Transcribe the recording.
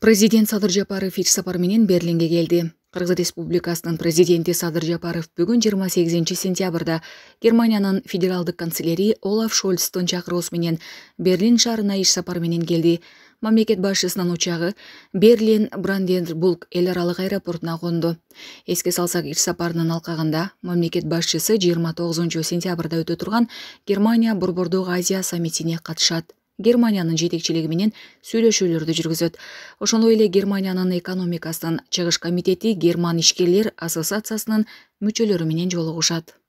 президент садыр жапаров сапар сапарменен берлинге келді қырғыз республикасының президенті садыр жапаров бүгін 28 сентябрда германияның федералдық канцлери олаф шольцтун чакыруусу менен берлин шаарына иш сапарменен келди мамлекет башчысынын учагы берлин бранденбург эл аралык аэропортуна кондо эске салсак иш сапарынын алкагында мамлекет башчысы жыйырма тогузунчу сентябрда өтө турган германия борбордук азия саммитине катышат германиянын жетекчилиги менен сүйлөшүүлөрдү жүргүзөт ошондой эле германиянын экономикасынын чыгыш комитети герман ишкерлер ассоциациясынын мүчөлөрү менен жолугушат